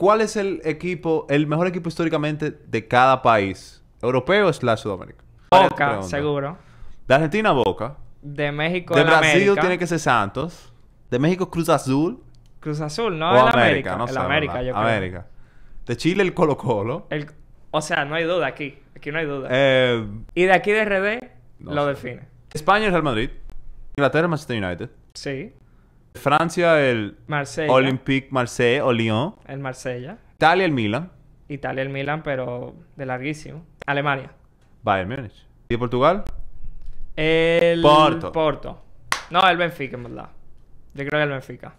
¿Cuál es el equipo, el mejor equipo históricamente de cada país? ¿Europeo o la Sudamérica? Boca, seguro. De Argentina, Boca. De México, De Brasil tiene que ser Santos. De México, Cruz Azul. Cruz Azul, no, o América. América. No el América, yo creo. América. De Chile, el Colo Colo. El, o sea, no hay duda aquí. Aquí no hay duda. Eh, y de aquí de RD, lo define. España, el Real Madrid. Inglaterra, Manchester United. Sí. Francia, el Olympique Marseille o Lyon. El Marsella. Italia, el Milan. Italia, el Milan, pero de larguísimo. Alemania. Bayern Múnich. ¿Y Portugal? El Porto. No, el Benfica, en verdad. Yo creo que el Benfica.